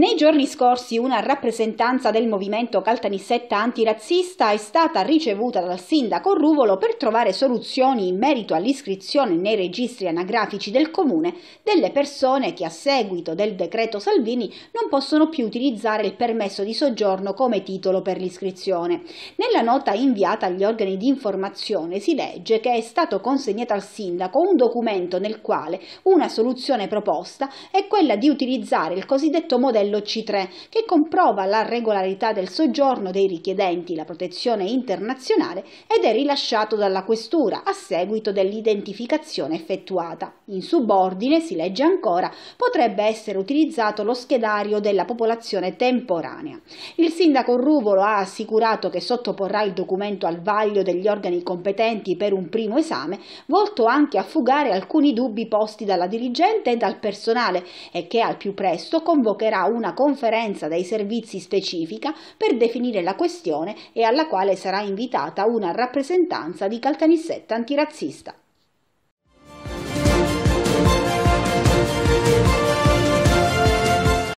Nei giorni scorsi una rappresentanza del movimento Caltanissetta antirazzista è stata ricevuta dal sindaco Ruvolo per trovare soluzioni in merito all'iscrizione nei registri anagrafici del comune delle persone che a seguito del decreto Salvini non possono più utilizzare il permesso di soggiorno come titolo per l'iscrizione. Nella nota inviata agli organi di informazione si legge che è stato consegnato al sindaco un documento nel quale una soluzione proposta è quella di utilizzare il cosiddetto modello modello C3 che comprova la regolarità del soggiorno dei richiedenti la protezione internazionale ed è rilasciato dalla questura a seguito dell'identificazione effettuata. In subordine, si legge ancora, potrebbe essere utilizzato lo schedario della popolazione temporanea. Il sindaco Ruvolo ha assicurato che sottoporrà il documento al vaglio degli organi competenti per un primo esame, volto anche a fugare alcuni dubbi posti dalla dirigente e dal personale e che al più presto convocherà un una conferenza dei servizi specifica per definire la questione e alla quale sarà invitata una rappresentanza di Caltanissetta antirazzista.